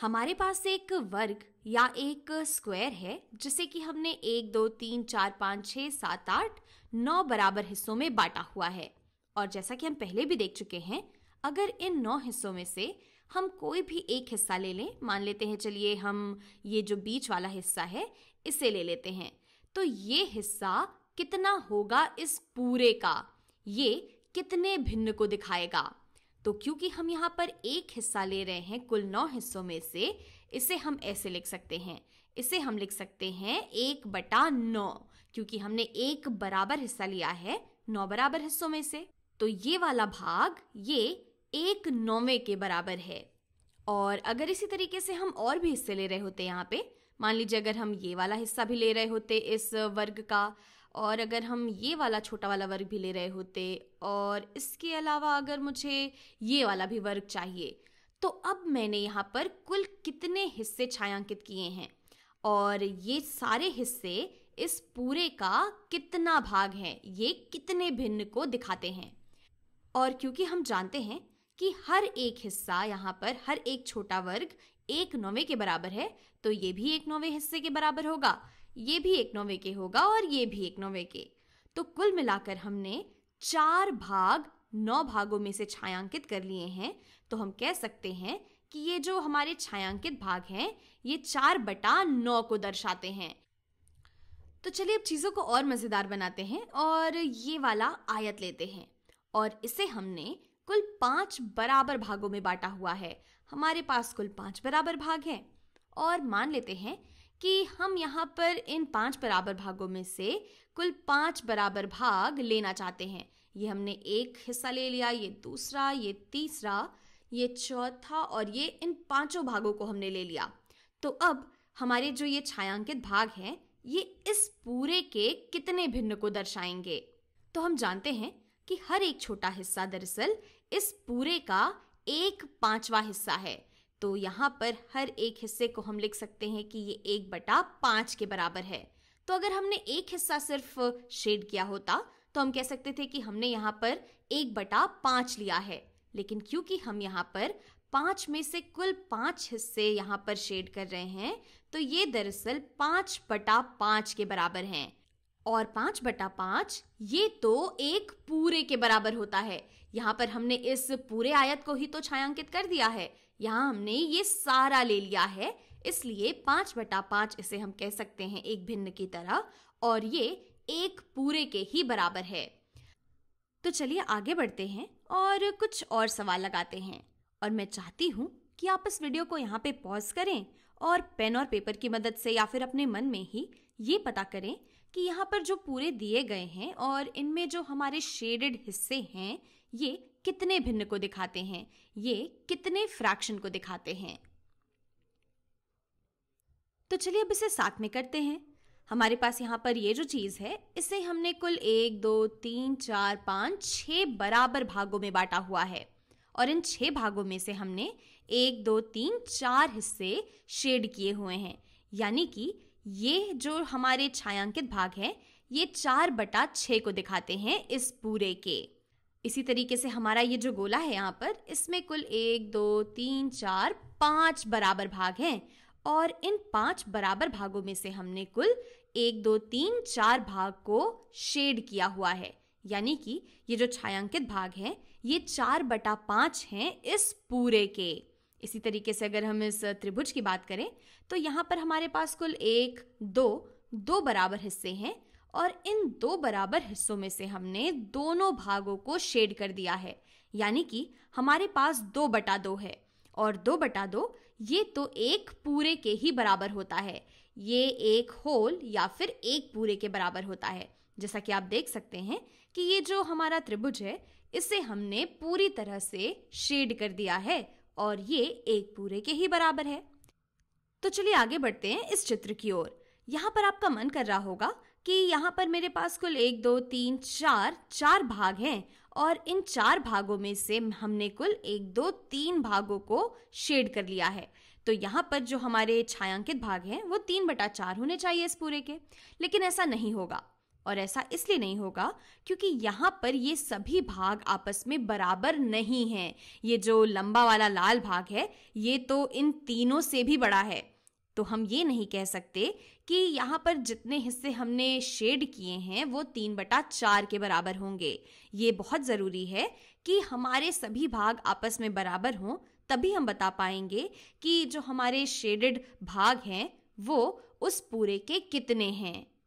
हमारे पास एक वर्ग या एक स्क्वायर है जिसे कि हमने एक दो तीन चार पाँच छः सात आठ नौ बराबर हिस्सों में बांटा हुआ है और जैसा कि हम पहले भी देख चुके हैं अगर इन नौ हिस्सों में से हम कोई भी एक हिस्सा ले लें मान लेते हैं चलिए हम ये जो बीच वाला हिस्सा है इसे ले लेते हैं तो ये हिस्सा कितना होगा इस पूरे का ये कितने भिन्न को दिखाएगा तो क्योंकि हम यहाँ पर एक हिस्सा ले रहे हैं कुल नौ हिस्सों में से इसे हम ऐसे लिख सकते हैं इसे हम लिख सकते हैं एक बटा नौ क्योंकि हमने एक बराबर हिस्सा लिया है नौ बराबर हिस्सों में से तो ये वाला भाग ये एक नौवे के बराबर है और अगर इसी तरीके से हम और भी हिस्से ले रहे होते यहाँ पे मान लीजिए अगर हम ये वाला हिस्सा भी ले रहे होते इस वर्ग का और अगर हम ये वाला छोटा वाला वर्ग भी ले रहे होते और इसके अलावा अगर मुझे ये वाला भी वर्ग चाहिए तो अब मैंने यहाँ पर कुल कितने हिस्से छायांकित किए हैं और ये सारे हिस्से इस पूरे का कितना भाग है ये कितने भिन्न को दिखाते हैं और क्योंकि हम जानते हैं कि हर एक हिस्सा यहाँ पर हर एक छोटा वर्ग एक नौवे के बराबर है तो ये भी एक नौवे हिस्से के बराबर होगा ये भी एक नौवे के होगा और ये भी एक नौवे के तो कुल मिलाकर हमने चार भाग नौ भागों में से छायांकित कर लिए हैं तो हम कह सकते हैं कि ये जो हमारे छायांकित भाग हैं ये चार बटा नौ को दर्शाते हैं तो चलिए अब चीज़ों को और मज़ेदार बनाते हैं और ये वाला आयत लेते हैं और इसे हमने कुल पांच बराबर भागों में बांटा हुआ है हमारे पास कुल पांच बराबर भाग हैं और मान लेते हैं कि हम यहाँ पर इन पांच बराबर भागों में से कुल पांच बराबर भाग लेना चाहते हैं ये हमने एक हिस्सा ले लिया ये दूसरा ये तीसरा ये चौथा और ये इन पांचों भागों को हमने ले लिया तो अब हमारे जो ये छायांकित भाग हैं ये इस पूरे के कितने भिन्न को दर्शाएंगे तो हम जानते हैं कि हर एक छोटा हिस्सा दरअसल इस पूरे का एक पांचवा हिस्सा है तो यहाँ पर हर एक हिस्से को हम लिख सकते हैं कि ये एक बटा पांच के बराबर है तो अगर हमने एक हिस्सा सिर्फ शेड किया होता तो हम कह सकते थे कि हमने यहाँ पर एक बटा पांच लिया है लेकिन क्योंकि हम यहाँ पर पांच में से कुल पांच हिस्से यहाँ पर शेड कर रहे हैं तो ये दरअसल पांच बटा पांच के बराबर हैं और पांच बटा पांच ये तो एक पूरे के बराबर होता है यहाँ पर हमने इस पूरे आयत को ही तो छायांकित कर दिया है यहाँ हमने ये सारा ले लिया है इसलिए पांच बटा पांच इसे हम कह सकते हैं एक भिन्न की तरह और ये एक पूरे के ही बराबर है तो चलिए आगे बढ़ते हैं और कुछ और सवाल लगाते हैं और मैं चाहती हूँ कि आप इस वीडियो को यहाँ पे पॉज करें और पेन और पेपर की मदद से या फिर अपने मन में ही ये पता करें कि यहाँ पर जो पूरे दिए गए हैं और इनमें जो हमारे शेडेड हिस्से हैं ये कितने भिन्न को दिखाते हैं ये कितने फ्रैक्शन को दिखाते हैं तो चलिए अब इसे साथ में करते हैं हमारे पास यहाँ पर ये जो चीज़ है इसे हमने कुल एक दो तीन चार पाँच छ बराबर भागों में बांटा हुआ है और इन छह भागों में से हमने एक दो तीन चार हिस्से शेड किए हुए हैं यानी कि ये जो हमारे छायांकित भाग है ये चार बटा छः को दिखाते हैं इस पूरे के इसी तरीके से हमारा ये जो गोला है यहाँ पर इसमें कुल एक दो तीन चार पांच बराबर भाग हैं और इन पांच बराबर भागों में से हमने कुल एक दो तीन चार भाग को शेड किया हुआ है यानी कि ये जो छायांकित भाग है ये चार बटा पांच है इस पूरे के इसी तरीके से अगर हम इस त्रिभुज की बात करें तो यहाँ पर हमारे पास कुल एक दो दो बराबर हिस्से हैं और इन दो बराबर हिस्सों में से हमने दोनों भागों को शेड कर दिया है यानी कि हमारे पास दो बटा दो है और दो बटा दो ये तो एक पूरे के ही बराबर होता है ये एक होल या फिर एक पूरे के बराबर होता है जैसा कि आप देख सकते हैं कि ये जो हमारा त्रिभुज है इसे हमने पूरी तरह से शेड कर दिया है और ये एक पूरे के ही बराबर है तो चलिए आगे बढ़ते हैं इस चित्र की ओर यहाँ पर आपका मन कर रहा होगा कि यहाँ पर मेरे पास कुल एक दो तीन चार चार भाग हैं और इन चार भागों में से हमने कुल एक दो तीन भागों को शेड कर लिया है तो यहाँ पर जो हमारे छायांकित भाग हैं वो तीन बटा चार होने चाहिए इस पूरे के लेकिन ऐसा नहीं होगा और ऐसा इसलिए नहीं होगा क्योंकि यहाँ पर ये सभी भाग आपस में बराबर नहीं है ये जो लंबा वाला लाल भाग है ये तो इन तीनों से भी बड़ा है तो हम ये नहीं कह सकते कि यहाँ पर जितने हिस्से हमने शेड किए हैं वो तीन बटा चार के बराबर होंगे ये बहुत ज़रूरी है कि हमारे सभी भाग आपस में बराबर हों तभी हम बता पाएंगे कि जो हमारे शेडेड भाग हैं वो उस पूरे के कितने हैं